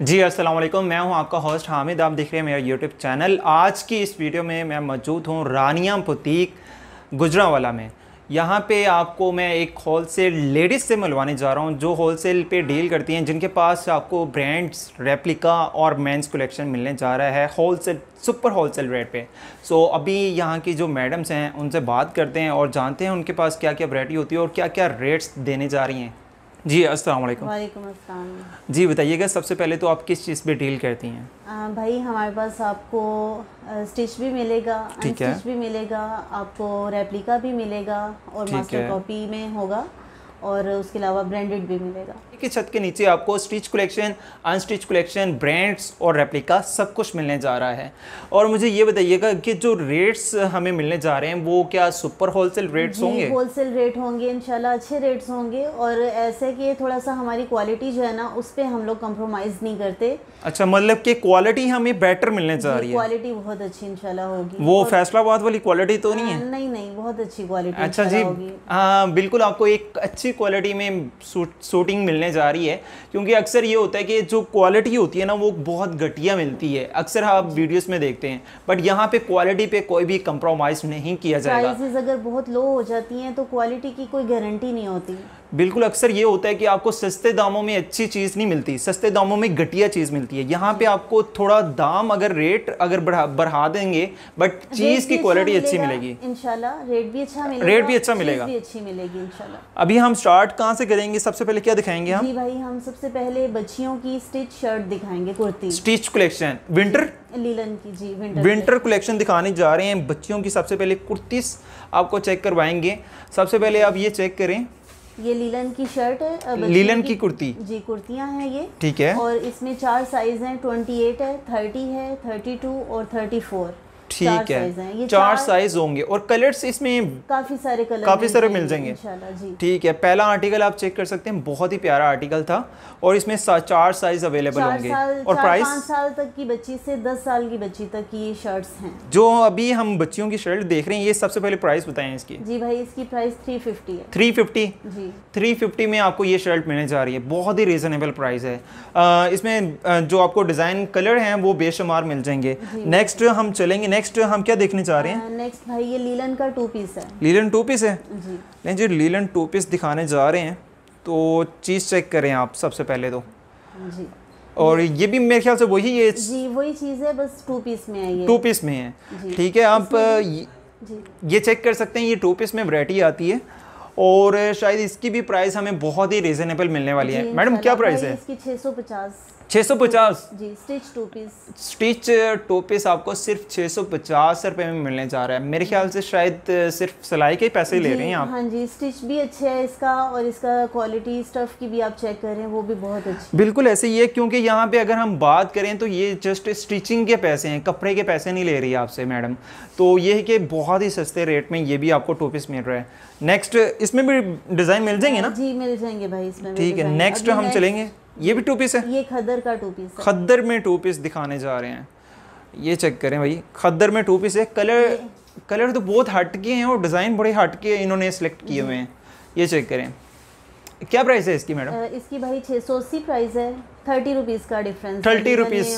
जी अस्सलाम वालेकुम मैं हूं आपका होस्ट हामिद आप देख रहे हैं मेरा यूट्यूब चैनल आज की इस वीडियो में मैं मौजूद हूं रानिया पुतीक गुजरावाला में यहाँ पे आपको मैं एक होल सेल लेडीज़ से मिलवाने जा रहा हूँ जो होल सेल पर डील करती हैं जिनके पास आपको ब्रांड्स रेप्लिका और मेंस कलेक्शन मिलने जा रहा है wholesale super wholesale rate पर सो अभी यहाँ की जो मैडम्स हैं उनसे बात करते हैं और जानते हैं उनके पास क्या क्या वरायटी होती है और क्या क्या रेट्स देने जा रही हैं जी अस्सलाम वालेकुम वालेकुम अस्सलाम जी बताइएगा सबसे पहले तो आप किस चीज़ पे डील करती हैं भाई हमारे पास आपको स्टिच भी मिलेगा स्टिच भी मिलेगा आपको रेप्लिका भी मिलेगा और मास्टर कॉपी में होगा और उसके अलावा ब्रांडेड भी मिलेगा की छत के नीचे आपको stitch collection unstitch collection brands और रेप्लिका सब कुछ मिलने जा रहा है और मुझे ये बताइएगा कि जो रेट्स हमें मिलने जा रहे हैं वो क्या सुपर होलसेल रेट्स होंगे होलसेल रेट होंगे इनशाला अच्छे रेट्स होंगे और ऐसे कि थोड़ा सा हमारी क्वालिटी जो है ना उस पर हम लोग कम्प्रोमाइज़ नहीं करते अच्छा मतलब की क्वालिटी हमें बेटर मिलने जा रही है क्वालिटी बहुत अच्छी इनशाला होगी वो फैसलाबाद वाली क्वालिटी तो नहीं है हाँ, नहीं नहीं बहुत अच्छी क्वालिटी अच्छा जी हाँ बिल्कुल आपको एक अच्छी क्वालिटी में सूटिंग मिलने मिलने जा रही है क्योंकि अक्सर ये होता है कि जो क्वालिटी होती है ना वो बहुत घटिया मिलती है अक्सर हाँ, आप हाँ वीडियोस में देखते हैं बट यहाँ पे क्वालिटी पे कोई भी कंप्रोमाइज़ नहीं किया जाएगा अगर बहुत लो हो जाती हैं तो क्वालिटी की कोई गारंटी नहीं होती बिल्कुल अक्सर ये होता है कि आपको सस्ते दामों में अच्छी चीज़ नहीं मिलती सस्ते दामों में घटिया चीज़ मिलती है यहाँ पे आपको थोड़ा दाम अगर रेट अगर बढ़ा बढ़ा देंगे बट चीज़ की क्वालिटी अच्छा अच्छी मिलेगी इनशाला रेट भी अच्छा मिलेगा रेट भी अच्छा मिलेगा भी अच्छी मिलेगी इनशाला अभी हम स्टार्ट कहाँ से करेंगे सबसे पहले क्या दिखाएंगे हम भाई हम सबसे पहले बच्चियों की स्टिच शर्ट दिखाएंगे kurti stitch collection winter linen की जी विंटर विंटर कलेक्शन दिखाने जा रहे हैं बच्चियों की सबसे पहले कुर्तीस आपको चेक करवाएंगे सबसे पहले आप ये चेक करें ये लीलन की शर्ट है लीलन की, की कुर्ती जी कुर्तियां हैं ये ठीक है और इसमें चार साइज हैं ट्वेंटी एट है थर्टी है थर्टी टू और थर्टी फोर ठीक है चार साइज होंगे और कलर्स इसमें काफी सारे कलर काफी सारे मिल जाएंगे ठीक है पहला आर्टिकल आप चेक कर सकते हैं बहुत ही प्यारा आर्टिकल था और इसमें चार साइज अवेलेबल होंगे और प्राइस साल तक की बच्ची से दस साल की बच्ची तक की ये शर्ट्स हैं जो अभी हम बच्चियों की शर्ट देख रहे हैं ये सबसे पहले प्राइस बताए इसकी जी भाई इसकी price three fifty three fifty three fifty में आपको ये शर्ट मिलने जा रही है बहुत ही रिजनेबल प्राइस है इसमें जो आपको डिजाइन कलर है वो बेशुमार मिल जाएंगे नेक्स्ट हम चलेंगे नेक्स्ट हम क्या देखने चाह रहे हैं नेक्स्ट uh, भाई ये लीलन का टू पीस है लीलन टू पीस है जी लेकिन जी लीलन टू पीस दिखाने जा रहे हैं तो चीज़ चेक करें आप सबसे पहले तो जी और ये भी मेरे ख्याल से वही ये जी वही चीज़ है बस टू पीस में है ये टू पीस में है ठीक है आप जी ये चेक कर सकते हैं ये टू पीस में वरायटी आती है और शायद इसकी भी प्राइस हमें बहुत ही रिजनेबल मिलने वाली है मैडम क्या प्राइस है इसकी 650 छः सौ पचास जी stitch two piece stitch two piece आपको सिर्फ छः सौ पचास रुपये में मिलने जा रहा है मेरे ख्याल से शायद uh, सिर्फ सिलाई के पैसे ले रही हैं आप हाँ जी स्टिच भी अच्छा है इसका और इसका क्वालिटी स्टफ की भी आप चेक कर रहे हैं वो भी बहुत अच्छी बिल्कुल ऐसे ही है क्योंकि यहाँ पे अगर हम बात करें तो ये जस्ट स्टिचिंग के पैसे हैं कपड़े के पैसे नहीं ले रही आपसे मैडम तो ये है कि बहुत ही सस्ते रेट में ये भी आपको टू पीस मिल रहा है नेक्स्ट इसमें भी डिज़ाइन मिल जाएंगे ना जी मिल जाएंगे भाई इसमें ठीक है नेक्स्ट हम चलेंगे ये भी टू पीस है ये खद्दर का टू पीस खद्दर में टू पीस दिखाने जा रहे हैं ये चेक करें भाई खद्दर में टू पीस है कलर कलर तो बहुत हटके हैं और डिज़ाइन बड़े हटके हैं इन्होंने सेलेक्ट किए हुए हैं ये चेक करें क्या प्राइस है इसकी मैडम इसकी भाई छः सौ अस्सी प्राइस है थर्टी रुपीज़ का डिफरेंस थर्टी रुपीज़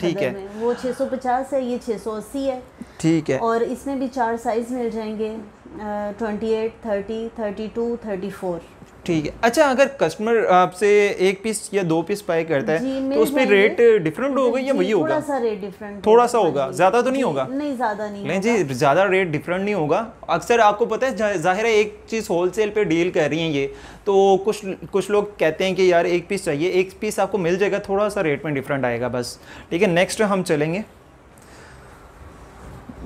ठीक है वो छः सौ पचास है ये छः सौ अस्सी है ठीक है और इसमें भी चार साइज़ मिल जाएंगे twenty eight thirty thirty two thirty four ठीक है अच्छा अगर कस्टमर आपसे एक पीस या दो पीस बाय करता है तो उसमें रेट डिफरेंट होगा या वही होगा थोड़ा सा रेट डिफरेंट थोड़ा सा होगा ज्यादा तो नहीं होगा नहीं ज्यादा नहीं नहीं जी ज्यादा रेट डिफरेंट नहीं होगा अक्सर आपको पता है जाहिर है एक चीज होलसेल पे डील कर रही है ये तो कुछ कुछ लोग कहते हैं कि यार एक पीस चाहिए एक पीस आपको मिल जाएगा थोड़ा सा रेट में डिफरेंट आएगा बस ठीक है नेक्स्ट हम चलेंगे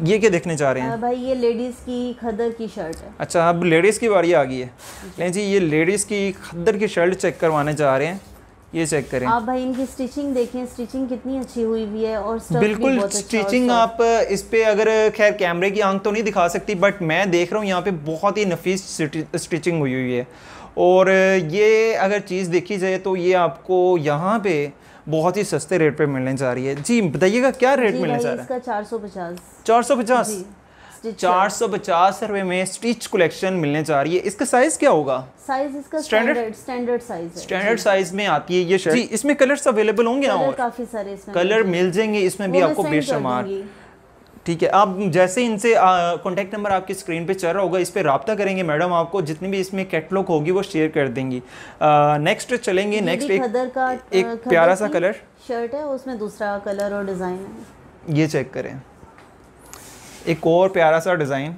ये क्या देखने जा रहे हैं भाई ये लेडीज़ की खदर की शर्ट है अच्छा अब लेडीज़ की बारी आ गई है नहीं जी ये लेडीज़ की खदर की शर्ट चेक करवाने जा रहे हैं ये चेक करें आप भाई इनकी स्टिचिंग देखें स्टिचिंग कितनी अच्छी हुई हुई है और बिल्कुल अच्छा स्टिचिंग आप इस पे अगर खैर कैमरे की आंख तो नहीं दिखा सकती बट मैं देख रहा हूँ यहाँ पे बहुत ही नफीस स्टिचिंग हुई हुई है और ये अगर चीज़ देखी जाए तो ये आपको यहाँ पे बहुत ही सस्ते रेट पे मिलने जा रही है जी बताइएगा क्या रेट मिलने जा रहा है चार सौ पचास चार सौ पचास रुपए में स्टिच कलेक्शन मिलने जा रही है इसका साइज क्या होगा साइज इसका standard standard size standard size में आती है ये शर्ट जी इसमें कलर्स अवेलेबल होंगे काफी सारे कलर मिल जाएंगे इसमें भी आपको बेशुमार ठीक है आप जैसे इनसे कॉन्टैक्ट नंबर आपकी स्क्रीन पे चल रहा होगा इस पर रबता करेंगे मैडम आपको जितनी भी इसमें कैटलॉग होगी वो शेयर कर देंगी नेक्स्ट चलेंगे नेक्स्ट एक, एक प्यारा सा कलर शर्ट है उसमें दूसरा कलर और डिज़ाइन है ये चेक करें एक और प्यारा सा डिज़ाइन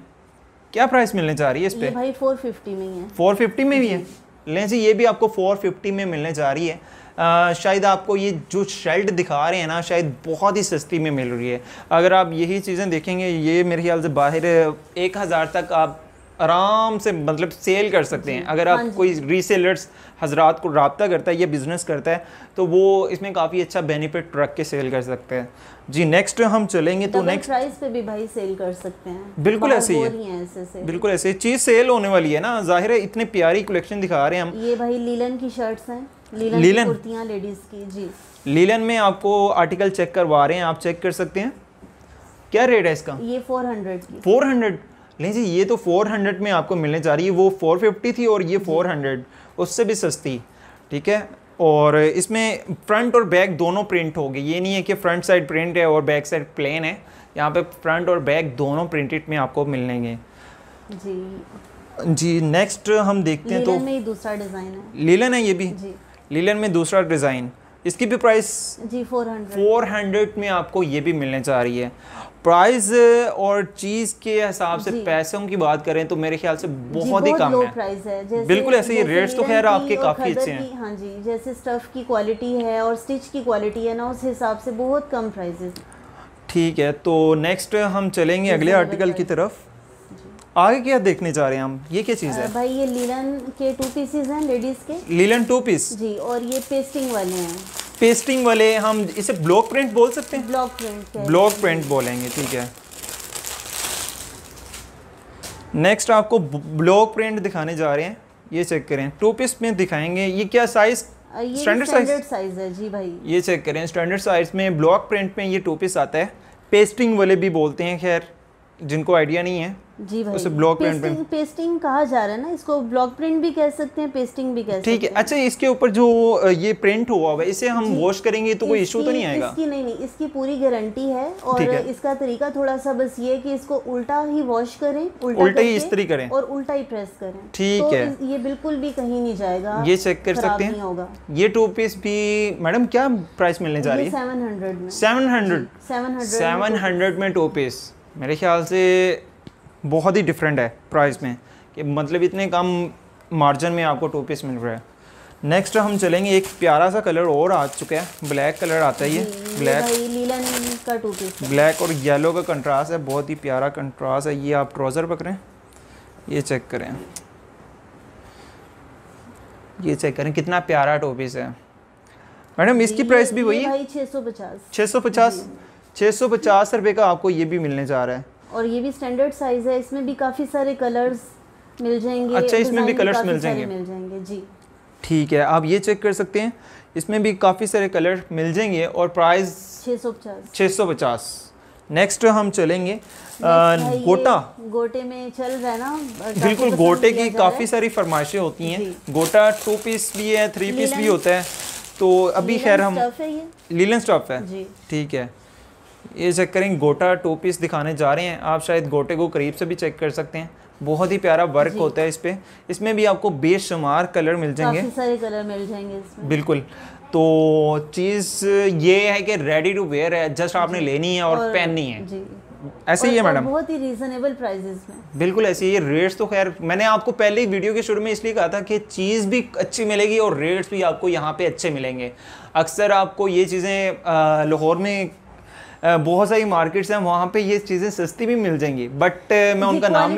क्या प्राइस मिलने जा रही है इस पर फोर फिफ्टी में ही है में भी है लें जी ये भी आपको फिफ्टी में मिलने जा रही है शायद आपको ये जो शर्ट दिखा रहे हैं ना शायद बहुत ही सस्ती में मिल रही है अगर आप यही चीज़ें देखेंगे ये मेरे ख्याल से बाहर एक हज़ार तक आप आराम से मतलब सेल कर सकते हैं अगर आप हाँ कोई रीसेलर्स हजरात को रबता करता है या बिज़नेस करता है तो वो इसमें काफ़ी अच्छा बेनिफिट रख के सेल कर सकते हैं जी नेक्स्ट हम चलेंगे तो नेक्स्ट प्राइस पे भी भाई सेल कर सकते हैं बिल्कुल ऐसे ही है ऐसे बिल्कुल ऐसे चीज़ सेल होने वाली है ना जाहिर है इतने प्यारी कलेक्शन दिखा रहे हैं हम ये भाई लीलन की शर्ट्स हैं लीलन कुर्तियाँ लेडीज़ की जी लीलन में आपको आर्टिकल चेक करवा रहे हैं आप चेक कर सकते हैं क्या रेट है इसका ये फोर हंड्रेड फोर हंड्रेड नहीं जी ये तो फोर हंड्रेड में आपको मिलने जा रही है वो फोर फिफ्टी थी और ये फोर हंड्रेड उससे भी सस्ती ठीक है और इसमें फ्रंट और बैक दोनों प्रिंट होगी ये नहीं है कि फ्रंट साइड प्रिंट है और बैक साइड प्लेन है यहाँ पे फ्रंट और बैक दोनों प्रिंटेड में आपको मिलेंगे जी जी नेक्स्ट हम देखते हैं तो दूसरा डिज़ाइन है लीलन है ये भी जी लीलन में दूसरा डिज़ाइन इसकी भी प्राइस जी 400 400 में आपको ये भी मिलने जा रही है प्राइस और चीज़ के हिसाब से पैसों की बात करें तो मेरे ख्याल से बहुत ही कम है, प्राइस है। जैसे, बिल्कुल ऐसे ही रेट्स तो खैर आपके काफ़ी अच्छे हैं हाँ जी जैसे स्टफ़ की क्वालिटी है और स्टिच की क्वालिटी है ना उस हिसाब से बहुत कम प्राइजेस ठीक है तो नेक्स्ट हम चलेंगे अगले आर्टिकल की तरफ आगे क्या देखने जा रहे हैं हम ये क्या चीज़ है भाई ये लीलन के टू पीसेस हैं लेडीज के लीलन टू पीस जी और ये पेस्टिंग वाले हैं पेस्टिंग वाले हम इसे ब्लॉक प्रिंट बोल सकते हैं ब्लॉक प्रिंट ब्लॉक प्रिंट बोलेंगे ठीक है नेक्स्ट आपको ब्लॉक प्रिंट दिखाने जा रहे हैं ये चेक करें टू पीस में दिखाएंगे ये क्या साइज स्टैंडर्ड साइज है जी भाई ये चेक करें स्टैंडर्ड साइज में ब्लॉक प्रिंट में ये टू पीस आता है पेस्टिंग वाले भी बोलते हैं खैर जिनको आइडिया नहीं है जी भाई उसे ब्लॉक प्रिंट पेस्टिंग, पेस्टिंग कहा जा रहा है ना इसको ब्लॉक प्रिंट भी कह सकते हैं पेस्टिंग भी कह सकते हैं ठीक है अच्छा इसके ऊपर जो ये प्रिंट हुआ है इसे हम वॉश करेंगे तो कोई इशू तो नहीं आएगा इसकी नहीं नहीं इसकी पूरी गारंटी है और है। इसका तरीका थोड़ा सा बस ये कि इसको उल्टा ही वॉश करें उल्टा, उल्टा ही इस्त्री करें और उल्टा ही प्रेस करें ठीक तो है ये बिल्कुल भी कहीं नहीं जाएगा ये चेक कर सकते हैं ये टू पीस भी मैडम क्या प्राइस मिलने जा रही है seven hundred seven hundred seven hundred में टू पीस मेरे ख्याल से बहुत ही डिफरेंट है प्राइस में कि मतलब इतने कम मार्जिन में आपको टू पीस मिल रहा है नेक्स्ट हम चलेंगे एक प्यारा सा कलर और आ चुका है ब्लैक कलर आता है ये ब्लैक का टू पीस ब्लैक और येलो का कंट्रास्ट है बहुत ही प्यारा कंट्रास्ट है ये आप ट्राउज़र पकड़ें ये चेक करें ये चेक करें कितना प्यारा टू पीस है मैडम इसकी प्राइस भी वही है छः सौ पचास छः सौ पचास रुपये का आपको ये भी मिलने जा रहा है और ये भी स्टैंडर्ड साइज है इसमें भी काफ़ी सारे कलर्स मिल जाएंगे अच्छा इसमें भी कलर्स मिल जाएंगे मिल जाएंगे जी ठीक है आप ये चेक कर सकते हैं इसमें भी काफ़ी सारे कलर मिल जाएंगे और प्राइस छः सौ पचास नेक्स्ट हम चलेंगे गोटा गोटे में चल रहा है ना बिल्कुल गोटे की काफ़ी सारी फरमाइशें होती हैं गोटा टू पीस भी है थ्री पीस भी होता है तो अभी खैर हम लीलन स्टॉप है ठीक है ये चेक करें गोटा टू पीस दिखाने जा रहे हैं आप शायद गोटे को करीब से भी चेक कर सकते हैं बहुत ही प्यारा वर्क होता है इस पर इसमें भी आपको बेशुमार कलर मिल जाएंगे सारे कलर मिल जाएंगे इसमें बिल्कुल तो चीज़ ये है कि रेडी टू वेयर है जस्ट आपने लेनी है और, और पहननी है ऐसे ही है मैडम बहुत ही रीजनेबल प्राइजेस में बिल्कुल ऐसे ही रेट्स तो खैर मैंने आपको पहले ही वीडियो के शुरू में इसलिए कहा था कि चीज़ भी अच्छी मिलेगी और रेट्स भी आपको यहाँ पे अच्छे मिलेंगे अक्सर आपको ये चीज़ें लाहौर में बहुत सारी मार्केट्स हैं वहाँ पे ये चीज़ें सस्ती भी मिल जाएंगी बट मैं उनका नाम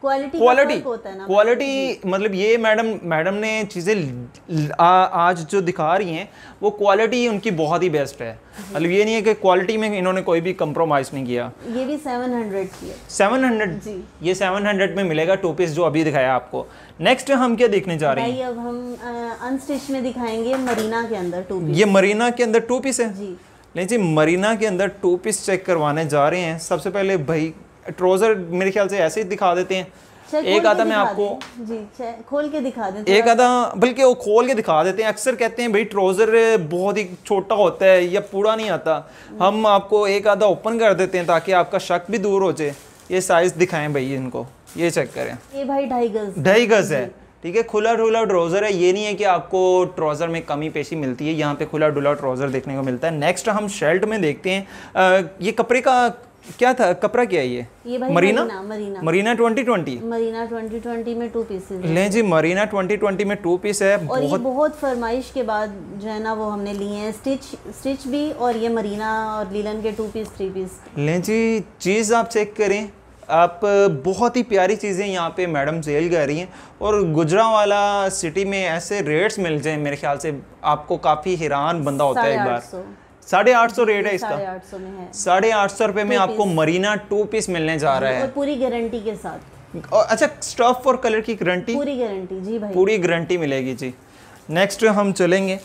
क्वालिटी क्वालिटी क्वालिटी मतलब ये मैडम मैडम ने चीज़ें आज जो दिखा रही हैं वो क्वालिटी उनकी बहुत ही बेस्ट है मतलब ये नहीं है कि क्वालिटी में इन्होंने कोई भी कम्प्रोमाइज नहीं किया ये भी हंड्रेड की सेवन हंड्रेड जी ये हंड्रेड में मिलेगा टू पीस जो अभी दिखाया आपको नेक्स्ट हम क्या देखने जा रहे हैं अब हम अनस्टिच में दिखाएंगे मरीना के अंदर टू पीस ये मरीना के अंदर टू पीस है जी नहीं जी मरीना के अंदर टू पीस चेक करवाने जा रहे हैं सबसे पहले भाई ट्रोज़र मेरे ख्याल से ऐसे ही दिखा देते हैं एक आधा मैं आपको जी खोल के दिखा देते एक आधा बल्कि वो खोल के दिखा देते हैं अक्सर कहते हैं भाई ट्रोजर बहुत ही छोटा होता है या पूरा नहीं आता हम आपको एक आधा ओपन कर देते हैं ताकि आपका शक भी दूर हो जाए ये साइज़ दिखाएं भाई इनको ये चेक करें ये भाई ढाई गज ढाई गज है ठीक है खुला ढुला ट्राउज़र है ये नहीं है कि आपको ट्राउज़र में कमी पेशी मिलती है यहाँ पे खुला ढुला ट्राउज़र देखने को मिलता है नेक्स्ट हम शर्ट में देखते हैं आ, ये कपड़े का क्या था कपड़ा क्या है ये, ये marina marina twenty twenty marina twenty twenty में टू पीस ले जी मरीना ट्वेंटी ट्वेंटी में टू पीस है और बहुत... ये बहुत फरमाइश के बाद जो है ना वो हमने लिए हैं स्टिच स्टिच भी और ये मरीना और लीलन के टू पीस थ्री पीस ले जी चीज़ आप चेक करें आप बहुत ही प्यारी चीज़ें यहाँ पे मैडम सेल कर रही हैं और गुजरा वाला सिटी में ऐसे रेट्स मिल जाएं मेरे ख्याल से आपको काफ़ी हैरान बंदा होता है एक बार साढ़े आठ सौ रेट है इसका साढ़े आठ सौ रुपये में आपको मरीना टू पीस मिलने जा रहा है और पूरी गारंटी के साथ और अच्छा स्टफ और कलर की गारंटी पूरी गारंटी जी भाई पूरी गारंटी मिलेगी जी नेक्स्ट हम चलेंगे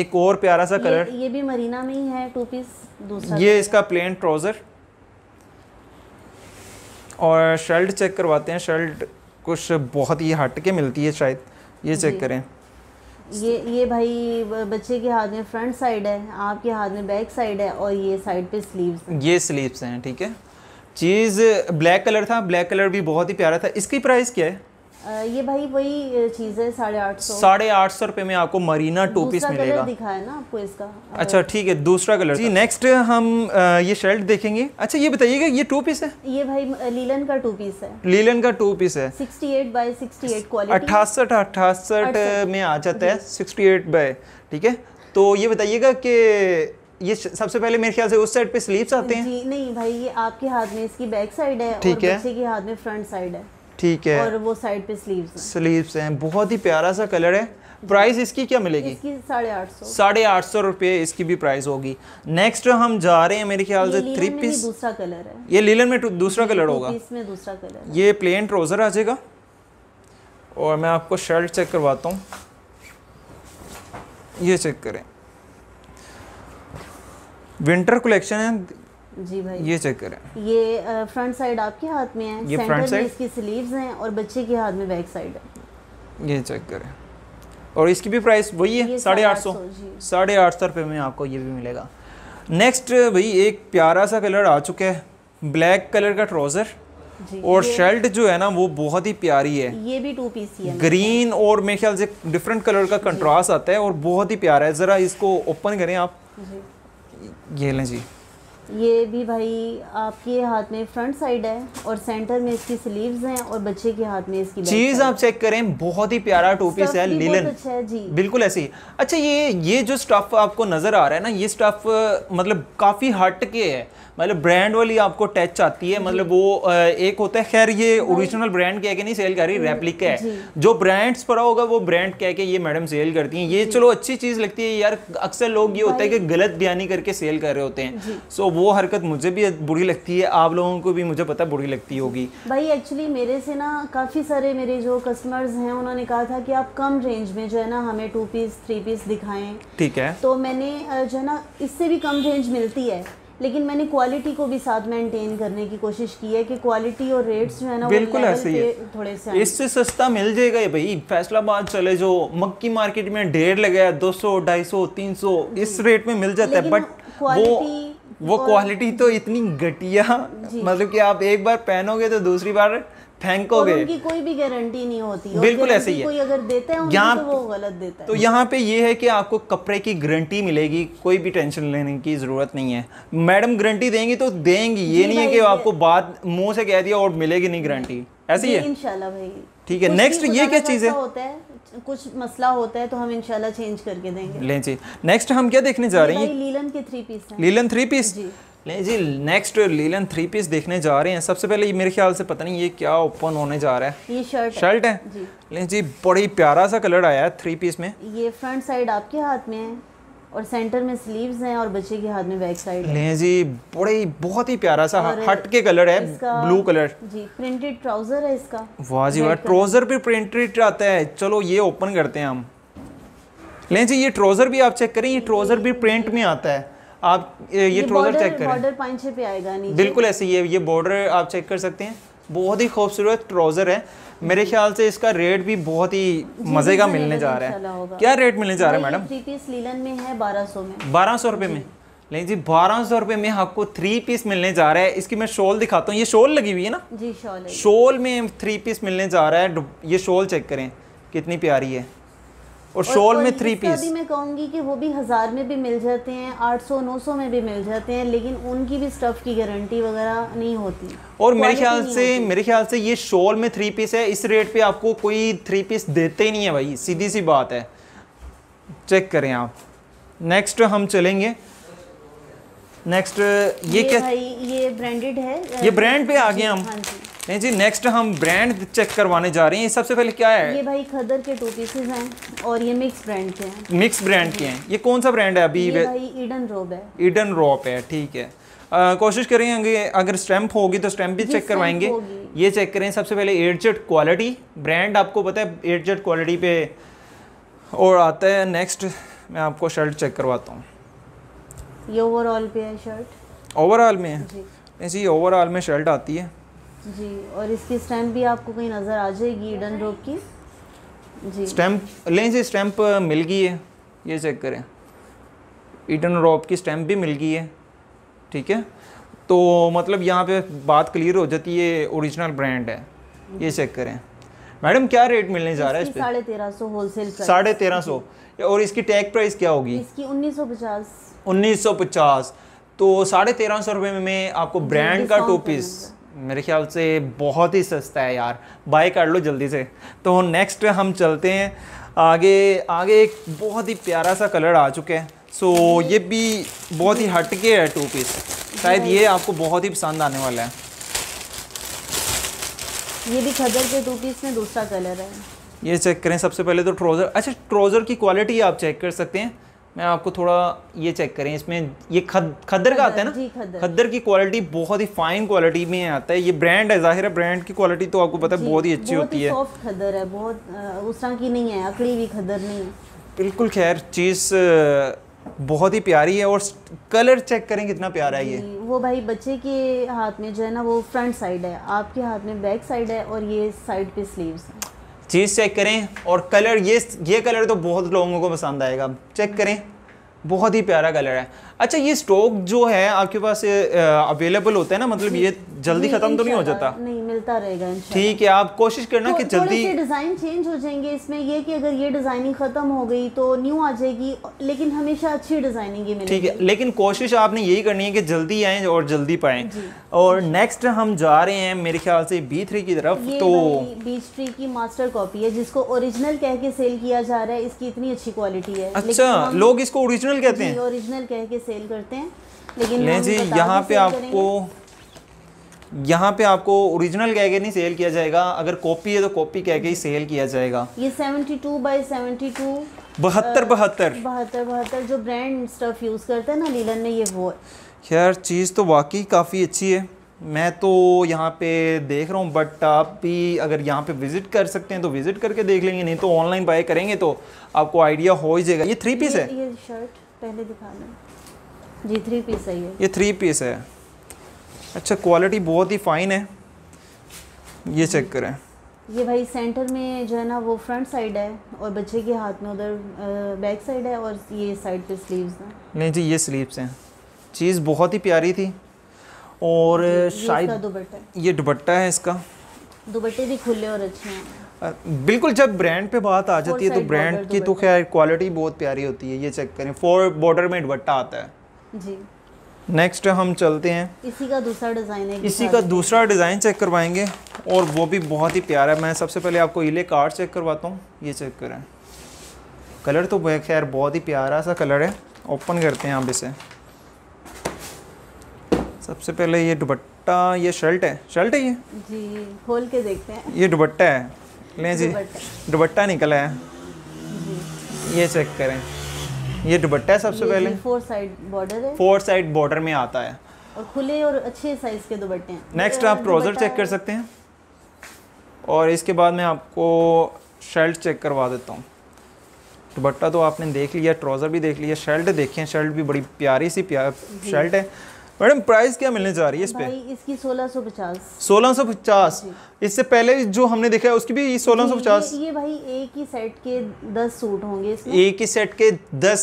एक और प्यारा सा कलर ये भी मरीना में ही है टू पीस दूसरा ये इसका प्लेन ट्राउजर और शर्ल्ट चेक करवाते हैं शर्ल्ट कुछ बहुत ही हट के मिलती है शायद ये चेक करें ये ये भाई बच्चे के हाथ में फ्रंट साइड है आपके हाथ में बैक साइड है और ये साइड पे स्लीव्स हैं ये स्लीव्स हैं ठीक है चीज़ ब्लैक कलर था ब्लैक कलर भी बहुत ही प्यारा था इसकी प्राइस क्या है ये भाई वही चीज है साढ़े आठ सौ साढ़े आठ सौ रुपए में आपको मरीना टू पीस मिलेगा दिखा है ना आपको इसका अच्छा ठीक है दूसरा कलर जी नेक्स्ट हम ये शर्ट देखेंगे अच्छा ये बताइएगा ये टू पीस है ये भाई लीलन का टू पीस है लीलन का टू पीस है अठासठ अठासठ में आ जाता है सिक्सटी एट बाय ठीक है तो ये बताइएगा कि ये सबसे पहले मेरे ख्याल से उस साइड पे स्लीव्स आते हैं जी नहीं भाई ये आपके हाथ में इसकी बैक साइड है ठीक है बच्चे के हाथ में फ्रंट साइड है ठीक है और वो साइड पे स्लीव्स हैं स्लीव्स हैं बहुत ही प्यारा सा कलर है प्राइस इसकी क्या मिलेगी साढ़े आठ सौ साढ़े आठ सौ रुपये इसकी भी प्राइस होगी नेक्स्ट हम जा रहे हैं मेरे ख्याल से थ्री पीस दूसरा कलर है ये लीलन में दूसरा कलर होगा इसमें दूसरा कलर ये प्लेन ट्रोज़र आ जाएगा और मैं आपको शर्ट चेक करवाता हूँ ये चेक करें विंटर कलेक्शन है जी भाई ये चक्कर है ये फ्रंट साइड आपके हाथ में है ये फ्रंट साइड इसकी स्लीव्स हैं और बच्चे के हाथ में बैक साइड है ये चक्कर है और इसकी भी प्राइस वही है साढ़े आठ सौ साढ़े आठ सौ रुपये में आपको ये भी मिलेगा नेक्स्ट भाई एक प्यारा सा कलर आ चुका है ब्लैक कलर का ट्राउज़र और शर्ट जो है ना वो बहुत ही प्यारी है ये भी टू पीस ही है ग्रीन और मेरे ख्याल से डिफरेंट कलर का कंट्रास्ट आता है और बहुत ही प्यारा है ज़रा इसको ओपन करें आप ये लें जी ये भी भाई आपके हाथ में फ्रंट साइड है और सेंटर में इसकी स्लीव्स हैं और बच्चे के हाथ में इसकी चीज आप चेक करें बहुत ही प्यारा टू पीस है लीलन अच्छा है जी बिल्कुल ऐसी अच्छा ये ये जो स्टफ आपको नजर आ रहा है ना ये स्टफ मतलब काफी हट के है मतलब ब्रांड वाली आपको टच आती है मतलब वो एक होता है खैर ये ओरिजिनल ब्रांड कह के नहीं सेल कर रही रेप्लिका है जो ब्रांड्स पड़ा होगा वो ब्रांड कह के ये मैडम सेल करती हैं ये चलो अच्छी चीज लगती है यार अक्सर लोग ये होता है कि गलत बयानी करके सेल कर रहे होते हैं सो वो हरकत मुझे भी बुरी लगती है आप लोगों को भी मुझे पता बुरी लगती होगी भाई एक्चुअली मेरे से ना काफ़ी सारे मेरे जो कस्टमर्स हैं उन्होंने कहा था कि आप कम रेंज में जो है ना हमें टू पीस थ्री पीस दिखाएं ठीक है तो मैंने जो है ना इससे भी कम रेंज मिलती है लेकिन मैंने क्वालिटी को भी साथ मेंटेन करने की कोशिश की है कि क्वालिटी और रेट्स जो है ना बिल्कुल ऐसे ही थोड़े से इससे सस्ता मिल जाएगा भाई फैसलाबाद चले जो मक्की मार्केट में डेढ़ लगे दो सौ ढाई सौ तीन सौ इस रेट में मिल जाता है बट क्वालिटी वो क्वालिटी तो इतनी घटिया मतलब कि आप एक बार पहनोगे तो दूसरी बार फेंकोगे उनकी कोई भी गारंटी नहीं होती बिल्कुल ऐसे ही कोई अगर देता है यहाँ तो वो गलत देता है तो यहाँ पे ये है कि आपको कपड़े की गारंटी मिलेगी कोई भी टेंशन लेने की ज़रूरत नहीं है मैडम गारंटी देंगी तो देंगी ये नहीं है कि आपको बात मुंह से कह दिया और मिलेगी नहीं गारंटी ऐसी है इनशाला भाई ठीक है नेक्स्ट ये क्या चीज़ है कुछ मसला होता है तो हम इंशाल्लाह चेंज करके देंगे लें जी नेक्स्ट हम क्या देखने जा रहे हैं लीलन के थ्री पीस है। लीलन थ्री पीस जी लें जी नेक्स्ट लीलन थ्री पीस देखने जा रहे हैं सबसे पहले ये मेरे ख्याल से पता नहीं ये क्या ओपन होने जा रहा है ये शर्ट शर्ट है, है। जी लें जी बड़ी प्यारा सा कलर आया है थ्री पीस में ये फ्रंट साइड आपके हाथ में है और सेंटर में स्लीव्स हैं और बच्चे के हाथ में बैक साइड है जी बड़े ही बहुत ही प्यारा सा हट के कलर है ब्लू कलर जी प्रिंटेड ट्राउजर है इसका वाह जी वाह ट्राउजर पे प्रिंटेड आता है चलो ये ओपन करते हैं हम लें जी ये ट्राउजर भी आप चेक करें ये ट्राउजर भी प्रिंट में आता है आप ये, ये ट्राउजर चेक करें बॉर्डर पाँच पे आएगा नीचे बिल्कुल ऐसे ही है ये बॉर्डर आप चेक कर सकते हैं बहुत ही खूबसूरत ट्राउजर है मेरे ख्याल से इसका रेट भी बहुत ही मज़े का मिलने जा रहा है क्या रेट मिलने जा रहा है मैडम थ्री पीस लीलन में है बारह सौ में बारह सौ रुपये में नहीं जी बारह सौ रुपये में आपको थ्री पीस मिलने जा रहा है इसकी मैं शॉल दिखाता हूँ ये शॉल लगी हुई है ना जी शॉल शॉल में थ्री पीस मिलने जा रहा है ये शॉल चेक करें कितनी प्यारी है और शॉल में थ्री पीस मैं कहूंगी कि वो भी हज़ार में भी मिल जाते हैं आठ सौ नौ सौ में भी मिल जाते हैं लेकिन उनकी भी स्टफ़ की गारंटी वगैरह नहीं होती और मेरे ख्याल से मेरे ख्याल से ये शॉल में थ्री पीस है इस रेट पे आपको कोई थ्री पीस देते ही नहीं है भाई सीधी सी बात है चेक करें आप नेक्स्ट हम चलेंगे नेक्स्ट ये, ये क्या भाई ये ब्रांडेड है ये ब्रांड पे आ गए हम हाँ जी सकते हैं जी नेक्स्ट हम ब्रांड चेक करवाने जा रहे हैं सबसे पहले क्या है ये भाई खदर के टू पीसेज हैं और ये मिक्स ब्रांड के हैं मिक्स ब्रांड के हैं ये कौन सा ब्रांड है अभी ये भाई ईडन रोब है ईडन रोप है ठीक है आ, कोशिश करेंगे अगर स्टैम्प होगी तो स्टैम्प भी चेक करवाएंगे ये चेक करें सबसे पहले एट क्वालिटी ब्रांड आपको पता है एट क्वालिटी पे और आता है नेक्स्ट मैं आपको शर्ट चेक करवाता हूँ ये ओवरऑल पे है शर्ट ओवरऑल में है जी ओवरऑल में शर्ट आती है जी और इसकी स्टैंप भी आपको कहीं नज़र आ जाएगी ईडन रोक की जी स्टैंप लें से स्टैंप मिल गई है ये चेक करें इडन रोप की स्टैंप भी मिल गई है ठीक है तो मतलब यहाँ पे बात क्लियर हो जाती है ओरिजिनल ब्रांड है ये चेक करें मैडम क्या रेट मिलने जा रहा है साढ़े तेरह सौ होलसेल साढ़े तेरह सौ और इसकी टैग प्राइस क्या होगी इसकी उन्नीस सौ पचास उन्नीस सौ पचास तो साढ़े तेरह सौ रुपये में आपको ब्रांड का टू पीस मेरे ख्याल से बहुत ही सस्ता है यार बाय कर लो जल्दी से तो नेक्स्ट हम चलते हैं आगे आगे एक बहुत ही प्यारा सा कलर आ चुका है सो ये भी बहुत ही हटके है टू पीस शायद ये आपको बहुत ही पसंद आने वाला है ये भी खजर के टू पीस में दूसरा कलर है ये चेक करें सबसे पहले तो ट्रोज़र अच्छा ट्रोज़र की क्वालिटी आप चेक कर सकते हैं मैं आपको थोड़ा ये चेक करें इसमें ये खद खद्दर का आता है ना खद्दर की क्वालिटी बहुत ही फाइन क्वालिटी में आता है ये ब्रांड है जाहिर है ब्रांड की क्वालिटी तो आपको पता है बहुत ही अच्छी होती है सॉफ्ट खद्दर है बहुत उस तरह की नहीं है अकड़ी हुई खद्दर नहीं है बिल्कुल खैर चीज़ बहुत ही प्यारी है और कलर चेक करें कितना प्यारा है ये वो भाई बच्चे के हाथ में जो है ना वो फ्रंट साइड है आपके हाथ में बैक साइड है और ये साइड पे स्लीव्स हैं चीज़ चेक करें और कलर ये ये कलर तो बहुत लोगों को पसंद आएगा चेक करें बहुत ही प्यारा कलर है अच्छा ये स्टॉक जो है आपके पास अवेलेबल होता है ना मतलब ये जल्दी ख़त्म तो नहीं हो जाता नहीं मिलता रहेगा ठीक है आप कोशिश करना तो कि जल्दी डिज़ाइन चेंज हो जाएंगे इसमें ये कि अगर ये डिज़ाइनिंग ख़त्म हो गई तो न्यू आ जाएगी लेकिन हमेशा अच्छी डिज़ाइनिंग ठीक है लेकिन कोशिश आपने यही करनी है कि जल्दी आए और जल्दी पाए और नेक्स्ट हम जा रहे हैं मेरे ख्याल से बी थ्री की तरफ तो बीच थ्री की मास्टर कॉपी है जिसको ओरिजिनल कह के सेल किया जा रहा है इसकी इतनी अच्छी क्वालिटी है अच्छा लोग इसको ओरिजिनल कहते हैं ओरिजिनल कह के सेल करते हैं लेकिन जी यहाँ पे आपको यहाँ पे आपको ओरिजिनल कह के नहीं सेल किया जाएगा अगर कॉपी है तो कॉपी कह के ही सेल किया जाएगा ये 72 बाय 72 बहत्तर बहत्तर बहत्तर बहत्तर जो ब्रांड स्टफ यूज़ करते हैं ना लीलन ने ये वो खैर चीज़ तो वाकई काफ़ी अच्छी है मैं तो यहाँ पे देख रहा हूँ बट आप भी अगर यहाँ पे विज़िट कर सकते हैं तो विज़िट करके देख लेंगे नहीं तो ऑनलाइन बाय करेंगे तो आपको आइडिया हो ही जाएगा ये थ्री पीस है ये शर्ट पहले दिखा दें जी थ्री पीस है ये ये थ्री पीस है अच्छा क्वालिटी बहुत ही फाइन है ये चेक करें ये भाई सेंटर में जो है ना वो फ्रंट साइड है और बच्चे के हाथ में उधर बैक साइड है और ये साइड पे स्लीव्स हैं नहीं जी ये स्लीव्स हैं चीज़ बहुत ही प्यारी थी और शायद ये दुबट्टा है इसका दुपट्टे भी खुले और अच्छे हैं बिल्कुल जब ब्रांड पे बात आ जाती है तो ब्रांड की तो खैर क्वालिटी बहुत प्यारी होती है ये चेक करें फोर बॉर्डर में दुबट्टा आता है जी नेक्स्ट हम चलते हैं इसी का दूसरा डिज़ाइन है इसी का दूसरा डिज़ाइन चेक करवाएंगे और वो भी बहुत ही प्यारा है मैं सबसे पहले आपको इले कार्ड चेक करवाता हूँ ये चेक करें कलर तो खैर बहुत ही प्यारा सा कलर है ओपन करते हैं आप इसे सबसे पहले ये दुपट्टा ये शर्ट है शर्ट है ये जी खोल के देखते हैं ये दुबट्टा है लें जी दुबट्टा निकला है ये चेक करें ये दुपट्टा है सबसे पहले फोर साइड बॉर्डर है फोर साइड बॉर्डर में आता है और खुले और अच्छे साइज के दुपट्टे हैं नेक्स्ट आप ट्राउजर चेक कर सकते हैं और इसके बाद मैं आपको शर्ट चेक करवा देता हूँ दुपट्टा तो आपने देख लिया ट्राउज़र भी देख लिया शर्ट देखें शर्ट भी बड़ी प्यारी सी प्यार शर्ट है मैडम प्राइस क्या मिलने जा रही है इस पे इसकी 1650 1650 इससे पहले जो हमने देखा है उसकी भी 1650 ये, ये भाई एक ही सेट के 10 सूट होंगे इसमें एक ही सेट के 10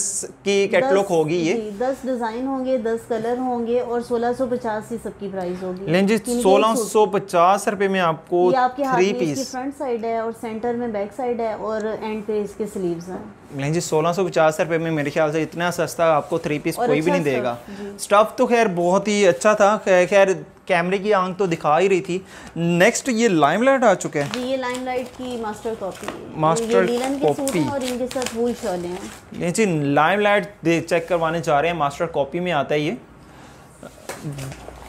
की कैटलॉग होगी ये 10 डिजाइन होंगे 10 कलर होंगे और 1650 ही सबकी प्राइस होगी लेकिन जी 1650 रुपए में आपको थ्री पीस फ्रंट साइड है और सेंटर में बैक साइड है और एंड पे इसके स्लीव है नहीं जी सोलह सौ पचास रुपए में मेरे ख्याल से इतना सस्ता आपको थ्री पीस कोई भी अच्छा नहीं देगा स्टफ तो खैर बहुत बहुत ही अच्छा था खैर कैमरे की आंख तो दिखा ही रही थी नेक्स्ट ये लाइम लाइट आ चुके हैं ये लाइम लाइट की मास्टर कॉपी मास्टर कॉपी और इनके साथ वही शॉल हैं नहीं जी लाइमलाइट चेक करवाने जा रहे हैं मास्टर कॉपी में आता है ये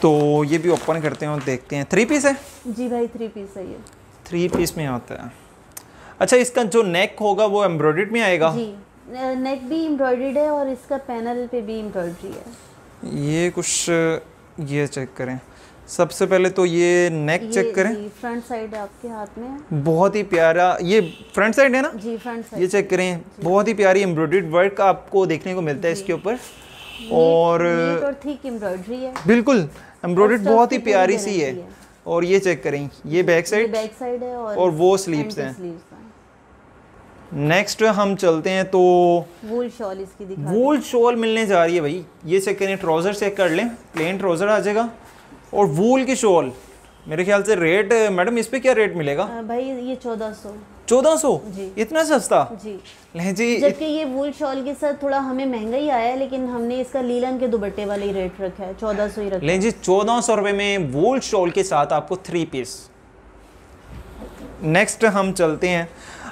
तो ये भी ओपन करते हैं और देखते हैं थ्री पीस है जी भाई थ्री पीस है ये थ्री पीस में आता है अच्छा इसका जो नेक होगा वो एम्ब्रॉयड में आएगा जी नेक भी एम्ब्रॉयड है और इसका पैनल पे भी एम्ब्रॉयडरी है ये कुछ ये चेक करें सबसे पहले तो ये नेक ये, चेक करें फ्रंट साइड आपके हाथ में है बहुत ही प्यारा ये फ्रंट साइड है ना जी फ्रंट साइड ये चेक करें बहुत ही प्यारी एम्ब्रॉयड वर्क आपको देखने को मिलता है इसके ऊपर और तो ठीक एम्ब्रॉयडरी है बिल्कुल एम्ब्रॉयड बहुत ही प्यारी सी है और ये चेक करें ये बैक साइड बैक साइड है और, और वो स्लीव्स हैं नेक्स्ट हम चलते हैं तो वूल शॉल इसकी दिखा वूल शॉल मिलने जा रही है भाई ये चेक करें ट्राउज़र चेक कर लें प्लेन ट्राउज़र आ जाएगा और वूल की शॉल मेरे ख्याल से रेट मैडम इस पे क्या रेट मिलेगा भाई ये चौदह सौ चौदह सौ इतना सस्ता जी जी जबकि ये वूल शॉल के साथ थोड़ा हमें महंगा ही आया है लेकिन हमने इसका लीलन के दुबट्टे वाले ही रेट रखा है चौदह सौ ही रखा जी चौदह सौ रुपए में वूल शॉल के साथ आपको थ्री पीस नेक्स्ट हम चलते हैं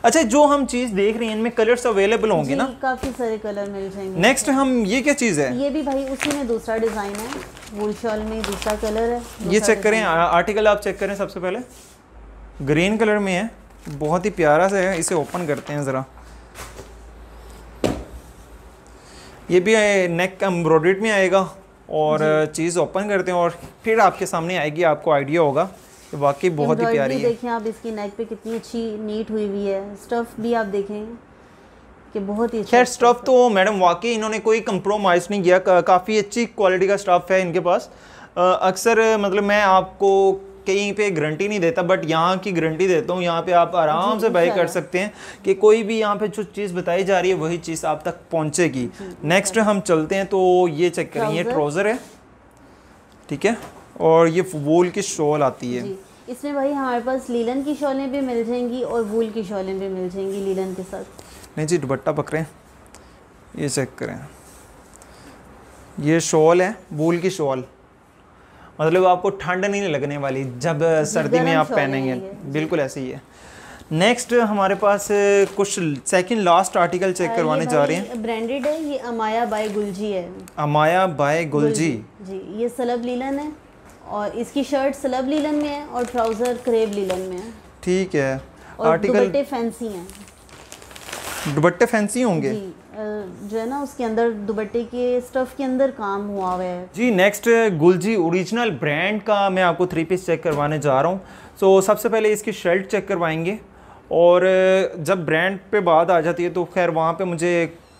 अच्छा जो हम चीज देख रहे हैं इनमें कलर्स अवेलेबल होंगे ना काफी सारे कलर मिल जाएंगे नेक्स्ट हम ये क्या चीज है ये भी भाई उसी में दूसरा डिजाइन है वुल शॉल में दूसरा कलर है ये चेक करें आर्टिकल आप चेक करें सबसे पहले ग्रीन कलर में है बहुत ही प्यारा सा है इसे ओपन करते हैं ज़रा ये भी नेक एम्ब्रॉयड में आएगा और चीज़ ओपन करते हैं और फिर आपके सामने आएगी आपको आइडिया होगा वाकई बहुत ही प्यारी है देखें आप इसकी नेक पे कितनी अच्छी नीट हुई हुई है स्टफ भी आप देखें कि बहुत ही अच्छा स्टफ़ तो मैडम वाकई इन्होंने कोई कंप्रोमाइज़ नहीं किया काफ़ी अच्छी क्वालिटी का स्टफ़ है इनके पास अक्सर मतलब मैं आपको कहीं पे गारंटी नहीं देता बट यहाँ की गारंटी देता हूँ यहाँ पे आप आराम से बाई कर सकते हैं कि कोई भी यहाँ पे जो चीज़ बताई जा रही है वही चीज़ आप तक पहुँचेगी नेक्स्ट हम चलते हैं तो ये चेक करेंगे ट्राउज़र है ठीक है और ये वूल की शॉल आती है इसमें भाई हमारे पास लीलन की शॉलें भी मिल जाएंगी और वूल की शॉलें भी मिल जाएंगी लीलन के साथ नहीं जी दुपट्टा पकड़े ये चेक करें ये शॉल है वूल की शॉल मतलब आपको ठंड नहीं लगने वाली जब सर्दी में आप पहनेंगे बिल्कुल ऐसे ही है नेक्स्ट हमारे पास कुछ सेकंड लास्ट आर्टिकल चेक करवाने जा रहे हैं ब्रांडेड है ये अमाया बाय गुलजी है अमाया बाय गुलजी जी ये सलब लीलन है और इसकी शर्ट सलब लीलन में है और ट्राउज़र क्रेब लीलन में है ठीक है और आर्टिकल दुपट्टे फैंसी हैं दुपट्टे फैंसी होंगे जी जो है ना उसके अंदर दुपट्टे के स्टफ के अंदर काम हुआ हुआ है जी नेक्स्ट गुलजी ओरिजिनल ब्रांड का मैं आपको थ्री पीस चेक करवाने जा रहा हूँ सो so, सबसे पहले इसकी शर्ट चेक करवाएंगे और जब ब्रांड पे बात आ जाती है तो खैर वहाँ पे मुझे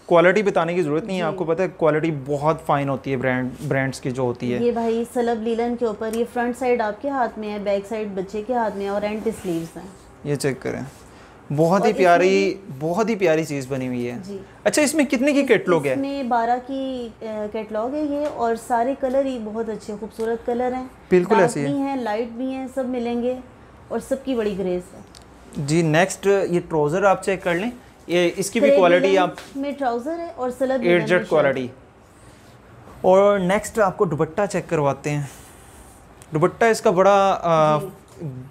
क्वालिटी बताने की ज़रूरत नहीं है आपको पता है क्वालिटी बहुत फाइन होती है ब्रांड ब्रांड्स की जो होती है ये भाई सलब लीलन के ऊपर ये फ्रंट साइड आपके हाथ में है बैक साइड बच्चे के हाथ में है और एंड स्लीव्स हैं ये चेक करें बहुत ही प्यारी बहुत ही प्यारी चीज़ बनी हुई है जी। अच्छा इसमें कितने की कैटलॉग है इसमें बारह की कैटलॉग है ये और सारे कलर ही बहुत अच्छे खूबसूरत कलर हैं बिल्कुल ऐसे भी हैं लाइट भी हैं सब मिलेंगे और सबकी बड़ी ग्रेस है जी नेक्स्ट ये ट्राउज़र आप चेक कर लें ये इसकी भी क्वालिटी आप में ट्राउज़र है और सलब एट क्वालिटी और नेक्स्ट आपको दुपट्टा चेक करवाते हैं दुपट्टा इसका बड़ा आ,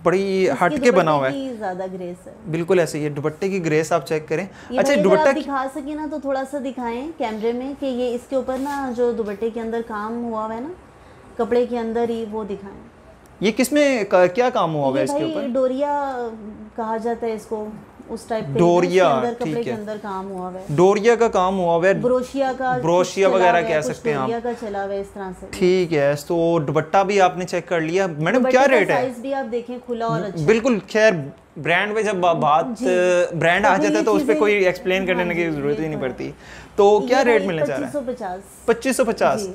बड़ी हट के बना हुआ है ज्यादा ग्रेस है बिल्कुल ऐसे ये दुपट्टे की ग्रेस आप चेक करें अच्छा दुपट्टा दिखा सके ना तो थोड़ा सा दिखाएं कैमरे में कि ये इसके ऊपर ना जो दुपट्टे के अंदर काम हुआ है ना कपड़े के अंदर ही वो दिखाएं ये किसमें क्या काम हुआ है इसके ऊपर डोरिया कहा जाता है इसको उस टाइप डोरिया ठीक है काम हुआ है डोरिया का काम हुआ हुआ ब्रोशिया का ब्रोशिया वगैरह कह सकते हैं आप का चला हुआ इस तरह से ठीक है तो दुपट्टा भी आपने चेक कर लिया मैडम क्या रेट है साइज भी आप देखें खुला और अच्छा बिल्कुल खैर ब्रांड पे जब बात ब्रांड आ तो जाता है तो उस पर कोई एक्सप्लेन करने हाँ की जरूरत ही नहीं तो पड़ती तो क्या रेट मिलने जा रहा है पच्चीस सौ पचास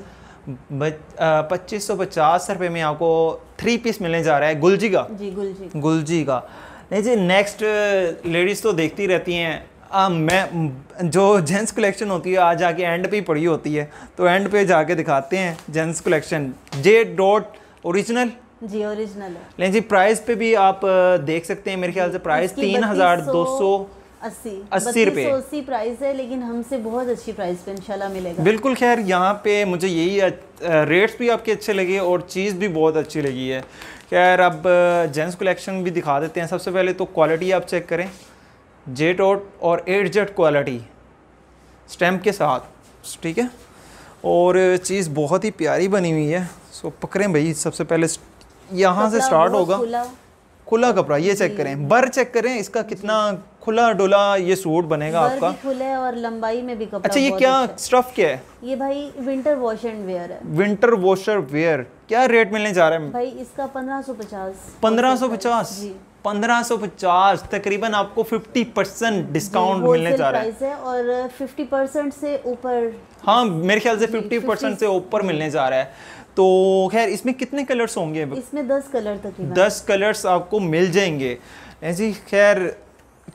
पच्चीस सौ पचास रुपये में आपको थ्री पीस मिलने जा रहा है गुलजी का जी गुलजी गुलजी का नहीं जी नेक्स्ट लेडीज़ uh, तो देखती रहती हैं मैं जो जेंट्स कलेक्शन होती है आज आके एंड पे ही पड़ी होती है तो एंड पे जाके दिखाते हैं gents collection J dot original जी ओरिजिनल नहीं जी प्राइस पे भी आप uh, देख सकते हैं मेरे ख्याल से प्राइस तीन हज़ार दो सौ अस्सी रुपए अस्सी प्राइस है लेकिन हमसे बहुत अच्छी प्राइस पे इंशाल्लाह मिलेगा बिल्कुल खैर यहाँ पे मुझे यही रेट्स भी आपके अच्छे लगे और चीज़ भी बहुत अच्छी लगी है खैर अब जेंट्स कलेक्शन भी दिखा देते हैं सबसे पहले तो क्वालिटी आप चेक करें जेट ओट और एट जेट क्वालिटी स्टैम्प के साथ ठीक है और चीज़ बहुत ही प्यारी बनी हुई है सो पकड़ें भाई सबसे पहले यहाँ से स्टार्ट होगा खुला कपड़ा ये चेक करें बर चेक करें इसका कितना खुला डोला ये सूट बनेगा आपका खुले और लंबाई में भी कपड़ा अच्छा ये क्या स्टफ अच्छा क्या है ये भाई विंटर वॉश एंड वेयर है विंटर वॉशर वेयर क्या रेट मिलने जा रहा है भाई इसका पंद्रह सौ पचास पंद्रह सौ पचास पंद्रह सौ पचास तकरीबन आपको फिफ्टी परसेंट डिस्काउंट मिलने जा रहा है और फिफ्टी परसेंट से ऊपर हाँ मेरे ख्याल से फिफ्टी परसेंट से ऊपर मिलने जा रहा है तो खैर इसमें कितने कलर्स होंगे इसमें दस कलर तक दस कलर्स आपको मिल जाएंगे ऐसी खैर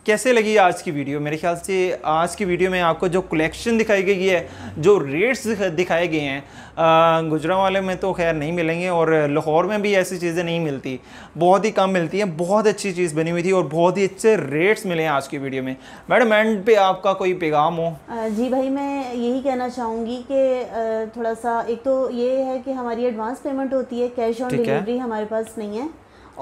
कैसे लगी आज की वीडियो मेरे ख्याल से आज की वीडियो में आपको जो कलेक्शन दिखाई गई है जो रेट्स दिखाए गए हैं गुजरा वाले में तो खैर नहीं मिलेंगे और लाहौर में भी ऐसी चीज़ें नहीं मिलती बहुत ही कम मिलती हैं बहुत अच्छी चीज़ बनी हुई थी और बहुत ही अच्छे रेट्स मिले हैं आज की वीडियो में मैडम एंड पे आपका कोई पैगाम हो जी भाई मैं यही कहना चाहूँगी कि थोड़ा सा एक तो ये है कि हमारी एडवांस पेमेंट होती है कैश ऑन डिलीवरी हमारे पास नहीं है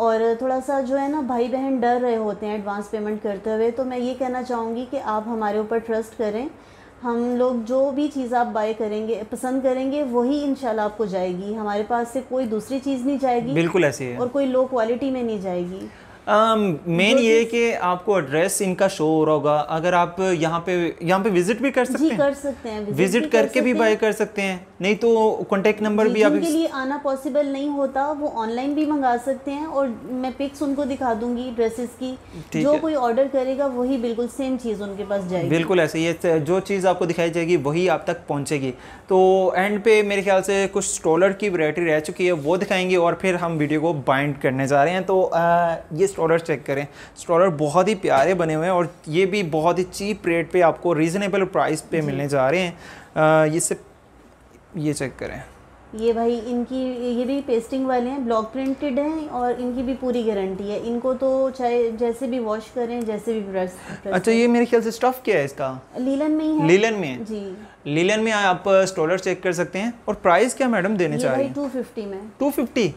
और थोड़ा सा जो है ना भाई बहन डर रहे होते हैं एडवांस पेमेंट करते हुए तो मैं ये कहना चाहूँगी कि आप हमारे ऊपर ट्रस्ट करें हम लोग जो भी चीज़ आप बाय करेंगे पसंद करेंगे वही इंशाल्लाह आपको जाएगी हमारे पास से कोई दूसरी चीज़ नहीं जाएगी बिल्कुल ऐसी है और कोई लो क्वालिटी में नहीं जाएगी मेन um, ये कि आपको एड्रेस इनका शो हो रहा होगा अगर आप यहाँ पे यहाँ पे विजिट भी कर सकते हैं कर सकते हैं विजिट, विजिट भी करके भी बाय कर सकते हैं नहीं तो कॉन्टेक्ट नंबर भी आपके लिए आना पॉसिबल नहीं होता वो ऑनलाइन भी मंगा सकते हैं और मैं पिक्स उनको दिखा दूंगी ड्रेसेस की जो कोई ऑर्डर करेगा वही बिल्कुल सेम चीज़ उनके पास जाएगी बिल्कुल ऐसे ये जो चीज़ आपको दिखाई जाएगी वही आप तक पहुँचेगी तो एंड पे मेरे ख्याल से कुछ स्टॉलर की वरायटी रह चुकी है वो दिखाएंगे और फिर हम वीडियो को बाइंड करने जा रहे हैं तो ये स्ट्रॉलर चेक करें स्ट्रॉलर बहुत ही प्यारे बने हुए हैं और ये भी बहुत ही चीप रेट पे आपको रीज़नेबल प्राइस पे मिलने जा रहे हैं ये सिर्फ ये चेक करें ये भाई इनकी ये भी पेस्टिंग वाले हैं ब्लॉक प्रिंटेड हैं और इनकी भी पूरी गारंटी है इनको तो चाहे जैसे भी वॉश करें जैसे भी प्रेस, प्रेस अच्छा ये मेरे ख्याल से स्टफ क्या है इसका लीलन में ही है लीलन में है। जी लीलन में आप स्टॉलर चेक कर सकते हैं और प्राइस क्या मैडम देने चाहिए टू फिफ्टी में टू फिफ्टी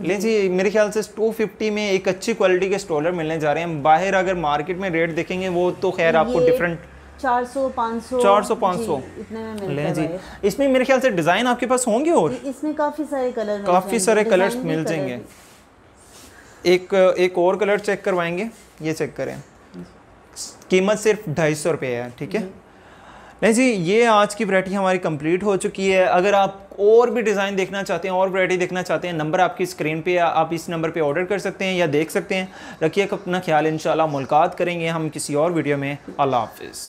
लीजिए मेरे ख्याल से 250 में एक अच्छी क्वालिटी के स्टॉलर मिलने जा रहे हैं बाहर अगर मार्केट में रेट देखेंगे वो तो खैर आपको डिफरेंट चार सौ पाँच सौ चार सौ पाँच सौ जी इसमें मेरे ख्याल से डिज़ाइन आपके पास होंगे और इसमें काफ़ी सारे कलर काफ़ी सारे कलर्स मिल जाएंगे एक एक और कलर चेक करवाएंगे ये चेक करें कीमत सिर्फ ढाई सौ रुपये है ठीक है नहीं जी ये आज की वरायटी हमारी कंप्लीट हो चुकी है अगर आप और भी डिज़ाइन देखना चाहते हैं और वरायटी देखना चाहते हैं नंबर आपकी स्क्रीन पे या आप इस नंबर पे ऑर्डर कर सकते हैं या देख सकते हैं रखिए अपना ख्याल इन मुलाकात करेंगे हम किसी और वीडियो में अल्लाह हाफिज़